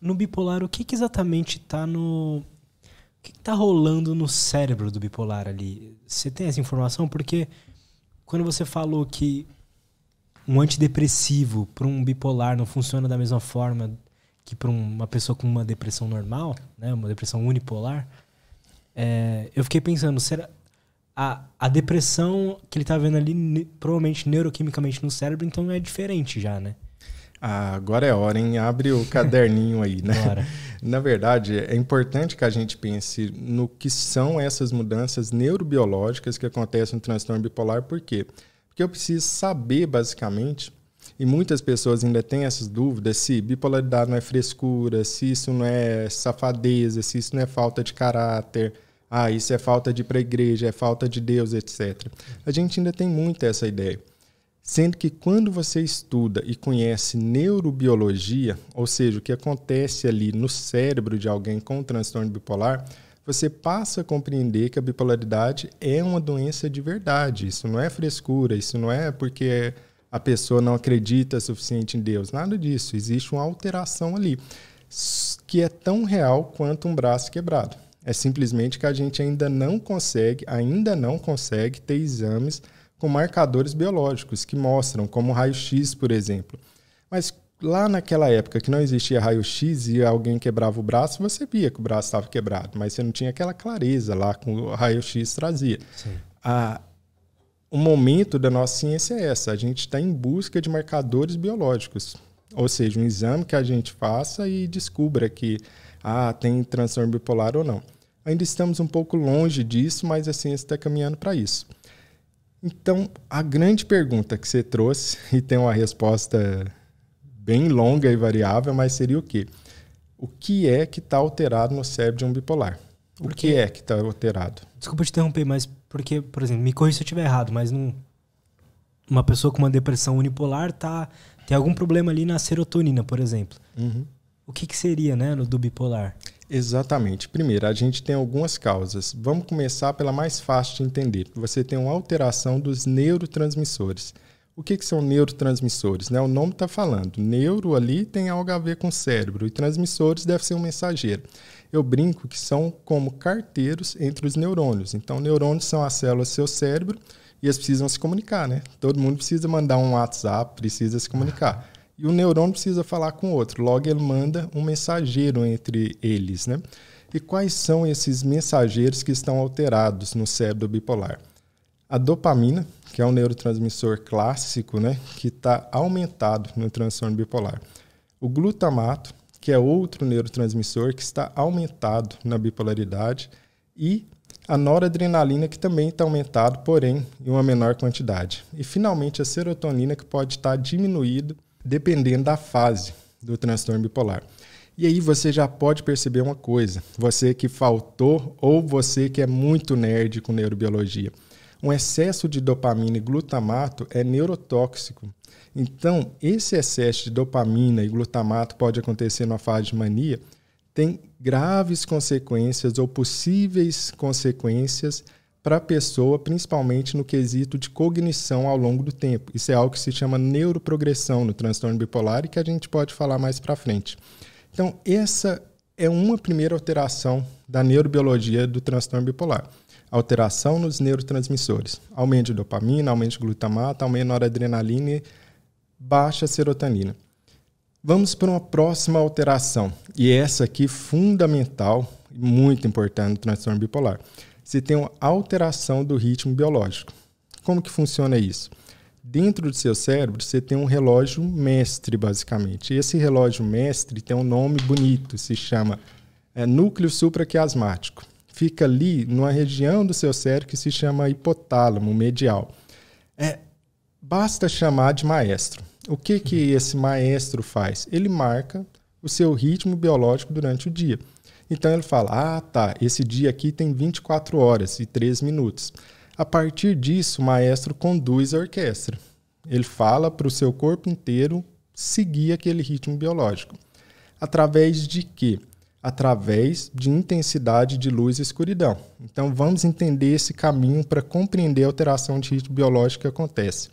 no bipolar, o que, que exatamente está no. O que está rolando no cérebro do bipolar ali? Você tem essa informação? Porque quando você falou que um antidepressivo para um bipolar não funciona da mesma forma que para uma pessoa com uma depressão normal, né, uma depressão unipolar, é, eu fiquei pensando, será a, a depressão que ele está vendo ali, ne, provavelmente neuroquimicamente no cérebro, então é diferente já, né? agora é hora, hein? Abre o caderninho aí, né? Bora. Na verdade, é importante que a gente pense no que são essas mudanças neurobiológicas que acontecem no transtorno bipolar, por quê? Porque eu preciso saber, basicamente, e muitas pessoas ainda têm essas dúvidas se bipolaridade não é frescura, se isso não é safadeza, se isso não é falta de caráter, ah, isso é falta de ir para a igreja, é falta de Deus, etc. A gente ainda tem muito essa ideia. Sendo que quando você estuda e conhece neurobiologia, ou seja, o que acontece ali no cérebro de alguém com transtorno bipolar, você passa a compreender que a bipolaridade é uma doença de verdade. Isso não é frescura, isso não é porque a pessoa não acredita suficiente em Deus, nada disso. Existe uma alteração ali que é tão real quanto um braço quebrado. É simplesmente que a gente ainda não consegue, ainda não consegue ter exames com marcadores biológicos que mostram, como raio-x, por exemplo. Mas lá naquela época que não existia raio-x e alguém quebrava o braço, você via que o braço estava quebrado, mas você não tinha aquela clareza lá com o raio-x trazia. A, o momento da nossa ciência é essa, a gente está em busca de marcadores biológicos, ou seja, um exame que a gente faça e descubra que ah, tem transtorno bipolar ou não. Ainda estamos um pouco longe disso, mas a ciência está caminhando para isso. Então, a grande pergunta que você trouxe, e tem uma resposta bem longa e variável, mas seria o quê? O que é que está alterado no cérebro de um bipolar? O que é que está alterado? Desculpa te interromper, mas porque, por exemplo, me corrija se eu estiver errado, mas não, uma pessoa com uma depressão unipolar tá, tem algum problema ali na serotonina, por exemplo. Uhum. O que, que seria né, no do bipolar? Exatamente. Primeiro, a gente tem algumas causas. Vamos começar pela mais fácil de entender. Você tem uma alteração dos neurotransmissores. O que, que são neurotransmissores? Né? O nome está falando. Neuro ali tem algo a ver com o cérebro e transmissores deve ser um mensageiro. Eu brinco que são como carteiros entre os neurônios. Então, neurônios são as células do seu cérebro e eles precisam se comunicar, né? Todo mundo precisa mandar um WhatsApp, precisa se comunicar e o neurônio precisa falar com o outro. Logo, ele manda um mensageiro entre eles. Né? E quais são esses mensageiros que estão alterados no cérebro bipolar? A dopamina, que é um neurotransmissor clássico, né, que está aumentado no transtorno bipolar. O glutamato, que é outro neurotransmissor que está aumentado na bipolaridade. E a noradrenalina, que também está aumentado, porém em uma menor quantidade. E finalmente a serotonina, que pode estar tá diminuído dependendo da fase do transtorno bipolar. E aí você já pode perceber uma coisa: você que faltou ou você que é muito nerd com neurobiologia. Um excesso de dopamina e glutamato é neurotóxico. Então, esse excesso de dopamina e glutamato pode acontecer numa fase de mania, tem graves consequências ou possíveis consequências para a pessoa, principalmente no quesito de cognição ao longo do tempo. Isso é algo que se chama neuroprogressão no transtorno bipolar e que a gente pode falar mais para frente. Então, essa é uma primeira alteração da neurobiologia do transtorno bipolar. Alteração nos neurotransmissores. Aumento de dopamina, aumento de glutamato, aumento de adrenalina e baixa serotonina. Vamos para uma próxima alteração, e essa aqui fundamental, muito importante no transtorno bipolar se tem uma alteração do ritmo biológico. Como que funciona isso? Dentro do seu cérebro, você tem um relógio mestre, basicamente. E esse relógio mestre tem um nome bonito, se chama é, núcleo supraquiasmático. Fica ali numa região do seu cérebro que se chama hipotálamo medial. É, basta chamar de maestro. O que, que esse maestro faz? Ele marca o seu ritmo biológico durante o dia. Então ele fala: ah, tá, esse dia aqui tem 24 horas e 3 minutos. A partir disso, o maestro conduz a orquestra. Ele fala para o seu corpo inteiro seguir aquele ritmo biológico. Através de quê? Através de intensidade de luz e escuridão. Então vamos entender esse caminho para compreender a alteração de ritmo biológico que acontece.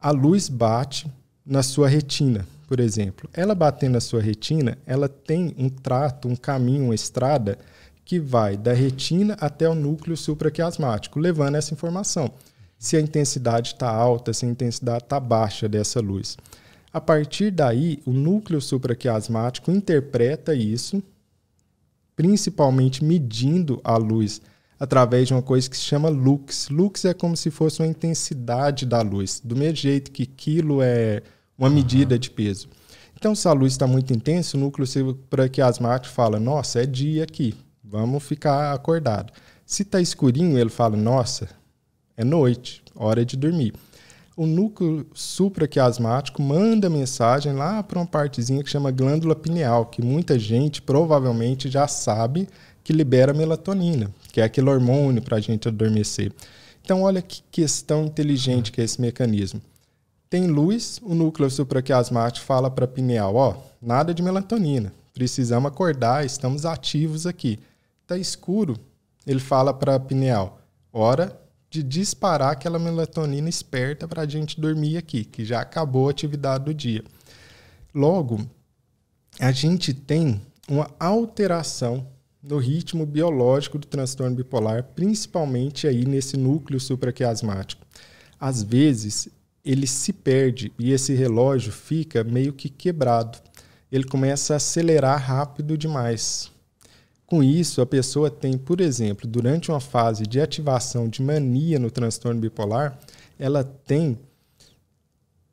A luz bate na sua retina, por exemplo, ela batendo a sua retina, ela tem um trato, um caminho, uma estrada que vai da retina até o núcleo supraquiasmático, levando essa informação. Se a intensidade está alta, se a intensidade está baixa dessa luz. A partir daí, o núcleo supraquiasmático interpreta isso, principalmente medindo a luz através de uma coisa que se chama lux. Lux é como se fosse uma intensidade da luz. Do mesmo jeito que quilo é uma medida de peso. Então, se a luz está muito intensa, o núcleo asmático fala: nossa, é dia aqui, vamos ficar acordado. Se está escurinho, ele fala: nossa, é noite, hora de dormir. O núcleo supraquiasmático manda mensagem lá para uma partezinha que chama glândula pineal, que muita gente provavelmente já sabe que libera melatonina, que é aquele hormônio para a gente adormecer. Então, olha que questão inteligente que é esse mecanismo. Tem luz, o núcleo supraquiasmático fala para a pineal, ó, nada de melatonina, precisamos acordar, estamos ativos aqui. Tá escuro, ele fala para a pineal, hora de disparar aquela melatonina esperta para a gente dormir aqui, que já acabou a atividade do dia. Logo, a gente tem uma alteração no ritmo biológico do transtorno bipolar, principalmente aí nesse núcleo supraquiasmático. Às vezes, ele se perde e esse relógio fica meio que quebrado. Ele começa a acelerar rápido demais. Com isso, a pessoa tem, por exemplo, durante uma fase de ativação de mania no transtorno bipolar, ela tem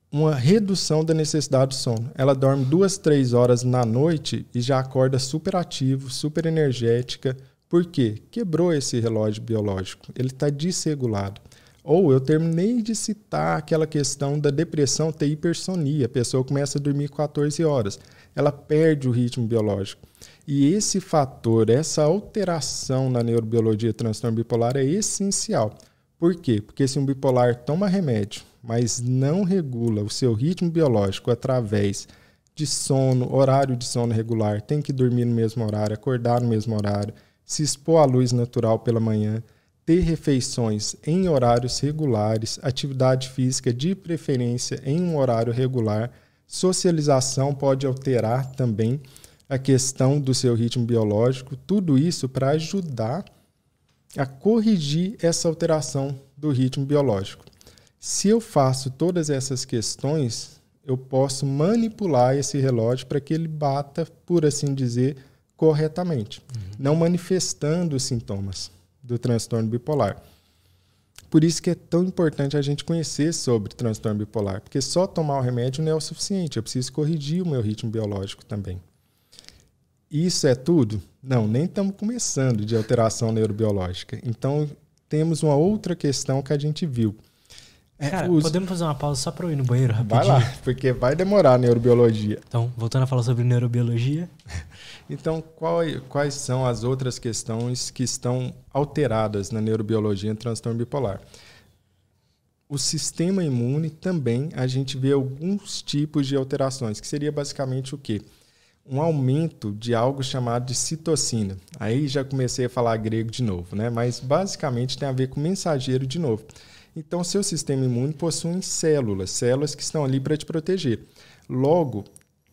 uma redução da necessidade de sono. Ela dorme duas, três horas na noite e já acorda super ativo, super energética. Por quê? Quebrou esse relógio biológico. Ele está desregulado. Ou eu terminei de citar aquela questão da depressão ter hipersonia. A pessoa começa a dormir 14 horas. Ela perde o ritmo biológico. E esse fator, essa alteração na neurobiologia transtorno bipolar é essencial. Por quê? Porque se um bipolar toma remédio, mas não regula o seu ritmo biológico através de sono, horário de sono regular, tem que dormir no mesmo horário, acordar no mesmo horário, se expor à luz natural pela manhã, ter refeições em horários regulares, atividade física de preferência em um horário regular, socialização pode alterar também a questão do seu ritmo biológico, tudo isso para ajudar a corrigir essa alteração do ritmo biológico. Se eu faço todas essas questões, eu posso manipular esse relógio para que ele bata, por assim dizer, corretamente, uhum. não manifestando os sintomas do transtorno bipolar. Por isso que é tão importante a gente conhecer sobre transtorno bipolar, porque só tomar o remédio não é o suficiente, eu preciso corrigir o meu ritmo biológico também. Isso é tudo? Não, nem estamos começando de alteração neurobiológica. Então, temos uma outra questão que a gente viu. É, Cara, os... podemos fazer uma pausa só para eu ir no banheiro rapidinho? Vai lá, porque vai demorar a neurobiologia. Então, voltando a falar sobre neurobiologia. então, qual, quais são as outras questões que estão alteradas na neurobiologia em transtorno bipolar? O sistema imune também a gente vê alguns tipos de alterações, que seria basicamente o quê? Um aumento de algo chamado de citocina. Aí já comecei a falar grego de novo, né? Mas basicamente tem a ver com mensageiro de novo então, seu sistema imune possui células, células que estão ali para te proteger. Logo,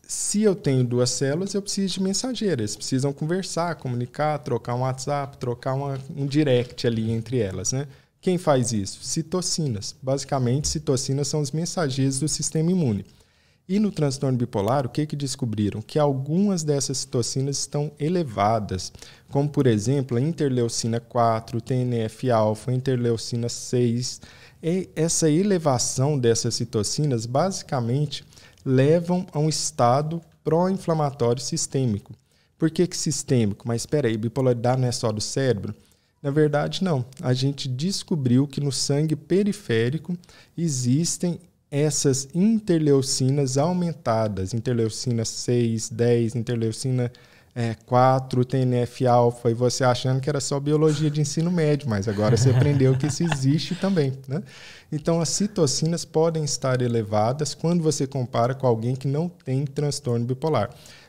se eu tenho duas células, eu preciso de mensageiras, precisam conversar, comunicar, trocar um WhatsApp, trocar uma, um direct ali entre elas, né? Quem faz isso? Citocinas. Basicamente, citocinas são os mensageiros do sistema imune. E no transtorno bipolar, o que, que descobriram? Que algumas dessas citocinas estão elevadas, como por exemplo a interleucina 4, TNF-alfa, interleucina 6. E essa elevação dessas citocinas basicamente levam a um estado pró-inflamatório sistêmico. Por que, que sistêmico? Mas espera aí, bipolaridade não é só do cérebro? Na verdade, não. A gente descobriu que no sangue periférico existem essas interleucinas aumentadas, interleucina 6, 10, interleucina é, 4, TNF-alfa, e você achando que era só biologia de ensino médio, mas agora você aprendeu que isso existe também. Né? Então, as citocinas podem estar elevadas quando você compara com alguém que não tem transtorno bipolar.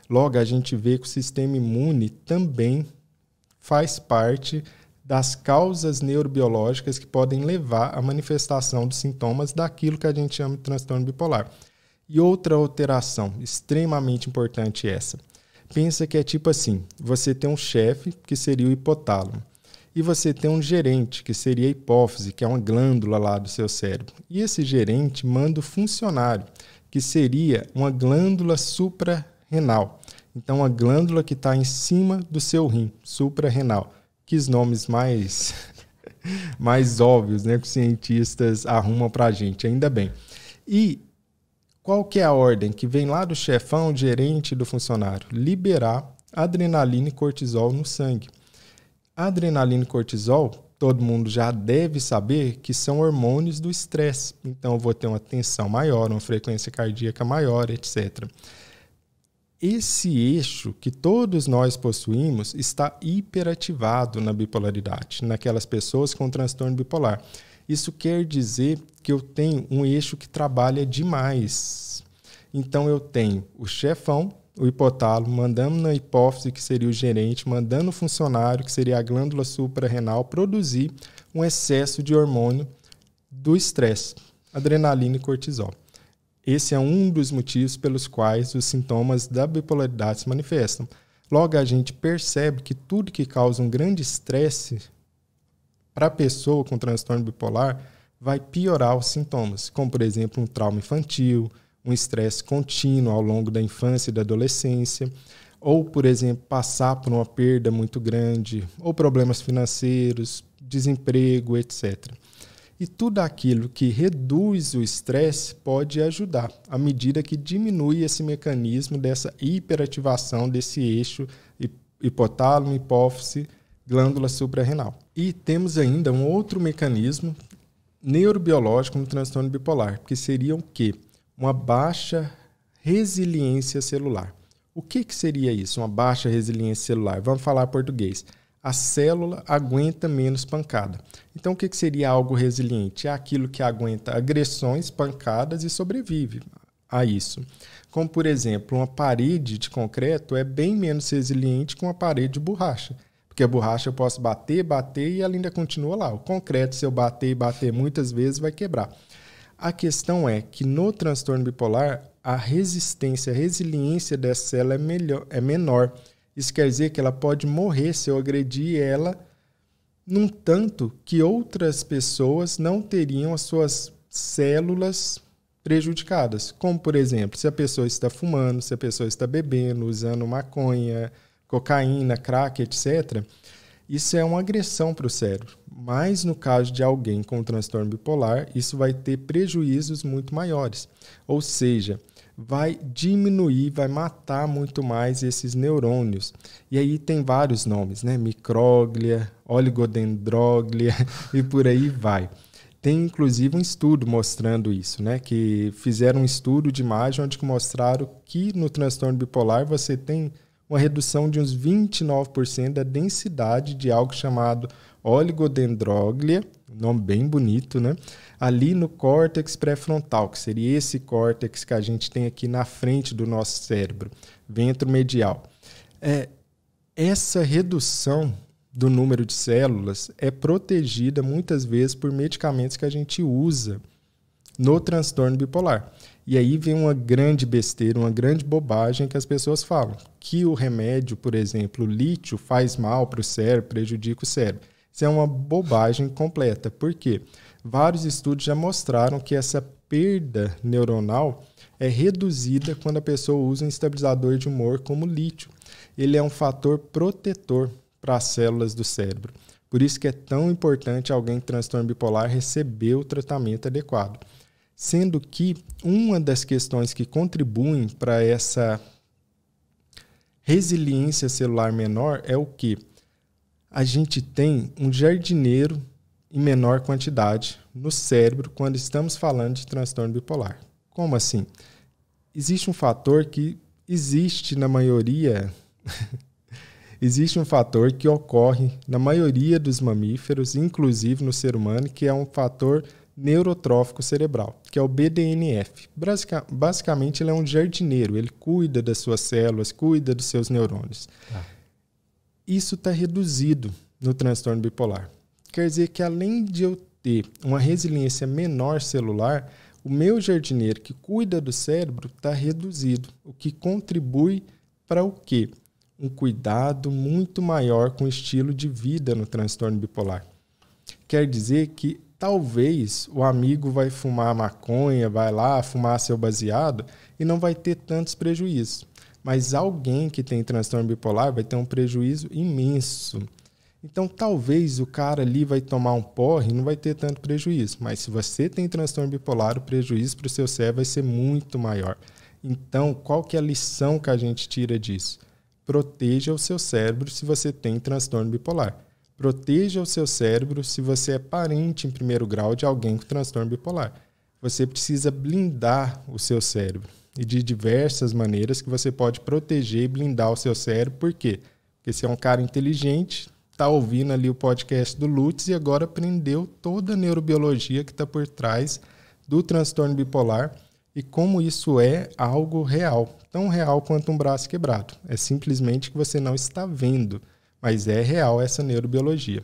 Logo, a gente vê que o sistema imune também faz parte das causas neurobiológicas que podem levar à manifestação dos sintomas daquilo que a gente chama de transtorno bipolar. E outra alteração extremamente importante é essa. Pensa que é tipo assim: você tem um chefe, que seria o hipotálamo, e você tem um gerente, que seria a hipófise, que é uma glândula lá do seu cérebro. E esse gerente manda o funcionário, que seria uma glândula suprarrenal. Então, a glândula que está em cima do seu rim, suprarrenal os nomes mais, mais óbvios, né? Que os cientistas arrumam para a gente, ainda bem. E qual que é a ordem? Que vem lá do chefão, gerente do funcionário. Liberar adrenalina e cortisol no sangue. Adrenalina e cortisol, todo mundo já deve saber que são hormônios do estresse. Então, eu vou ter uma tensão maior, uma frequência cardíaca maior, etc esse eixo que todos nós possuímos está hiperativado na bipolaridade, naquelas pessoas com transtorno bipolar. Isso quer dizer que eu tenho um eixo que trabalha demais. Então eu tenho o chefão, o hipotálamo, mandando na hipófise, que seria o gerente, mandando o funcionário, que seria a glândula suprarrenal, produzir um excesso de hormônio do estresse, adrenalina e cortisol. Esse é um dos motivos pelos quais os sintomas da bipolaridade se manifestam. Logo, a gente percebe que tudo que causa um grande estresse para a pessoa com transtorno bipolar vai piorar os sintomas, como, por exemplo, um trauma infantil, um estresse contínuo ao longo da infância e da adolescência, ou, por exemplo, passar por uma perda muito grande, ou problemas financeiros, desemprego, etc. E tudo aquilo que reduz o estresse pode ajudar, à medida que diminui esse mecanismo dessa hiperativação desse eixo hipotálamo, hipófise, glândula suprarrenal. E temos ainda um outro mecanismo neurobiológico no transtorno bipolar, que seria o quê? Uma baixa resiliência celular. O que, que seria isso, uma baixa resiliência celular? Vamos falar português a célula aguenta menos pancada. Então, o que seria algo resiliente? É aquilo que aguenta agressões, pancadas e sobrevive a isso. Como, por exemplo, uma parede de concreto é bem menos resiliente que uma parede de borracha. Porque a borracha eu posso bater, bater e ela ainda continua lá. O concreto, se eu bater e bater muitas vezes, vai quebrar. A questão é que no transtorno bipolar, a resistência, a resiliência dessa célula é, melhor, é menor. Isso quer dizer que ela pode morrer se eu agredir ela num tanto que outras pessoas não teriam as suas células prejudicadas. Como, por exemplo, se a pessoa está fumando, se a pessoa está bebendo, usando maconha, cocaína, crack, etc. Isso é uma agressão para o cérebro. Mas no caso de alguém com transtorno bipolar, isso vai ter prejuízos muito maiores. Ou seja, vai diminuir, vai matar muito mais esses neurônios. E aí tem vários nomes, né? Micróglia, oligodendróglia e por aí vai. Tem inclusive um estudo mostrando isso, né? Que fizeram um estudo de imagem onde mostraram que no transtorno bipolar você tem uma redução de uns 29% da densidade de algo chamado oligodendróglia, nome bem bonito, né? Ali no córtex pré-frontal, que seria esse córtex que a gente tem aqui na frente do nosso cérebro, ventromedial. É, essa redução do número de células é protegida muitas vezes por medicamentos que a gente usa no transtorno bipolar. E aí vem uma grande besteira, uma grande bobagem que as pessoas falam, que o remédio, por exemplo, o lítio faz mal para o cérebro, prejudica o cérebro. Isso é uma bobagem completa, porque vários estudos já mostraram que essa perda neuronal é reduzida quando a pessoa usa um estabilizador de humor como lítio. Ele é um fator protetor para as células do cérebro. Por isso que é tão importante alguém com transtorno bipolar receber o tratamento adequado. Sendo que uma das questões que contribuem para essa resiliência celular menor é o que? a gente tem um jardineiro em menor quantidade no cérebro quando estamos falando de transtorno bipolar. Como assim? Existe um fator que existe na maioria. existe um fator que ocorre na maioria dos mamíferos, inclusive no ser humano, que é um fator neurotrófico cerebral, que é o BDNF. Basica, basicamente, ele é um jardineiro, ele cuida das suas células, cuida dos seus neurônios. Ah isso está reduzido no transtorno bipolar. Quer dizer que além de eu ter uma resiliência menor celular, o meu jardineiro que cuida do cérebro está reduzido, o que contribui para o quê? Um cuidado muito maior com o estilo de vida no transtorno bipolar. Quer dizer que talvez o amigo vai fumar maconha, vai lá fumar seu baseado e não vai ter tantos prejuízos. Mas alguém que tem transtorno bipolar vai ter um prejuízo imenso. Então, talvez o cara ali vai tomar um porre e não vai ter tanto prejuízo. Mas se você tem transtorno bipolar, o prejuízo para o seu cérebro vai ser muito maior. Então, qual que é a lição que a gente tira disso? Proteja o seu cérebro se você tem transtorno bipolar. Proteja o seu cérebro se você é parente em primeiro grau de alguém com transtorno bipolar. Você precisa blindar o seu cérebro e de diversas maneiras que você pode proteger e blindar o seu cérebro. Por quê? Porque você é um cara inteligente, está ouvindo ali o podcast do Lutz e agora aprendeu toda a neurobiologia que está por trás do transtorno bipolar e como isso é algo real, tão real quanto um braço quebrado. É simplesmente que você não está vendo, mas é real essa neurobiologia.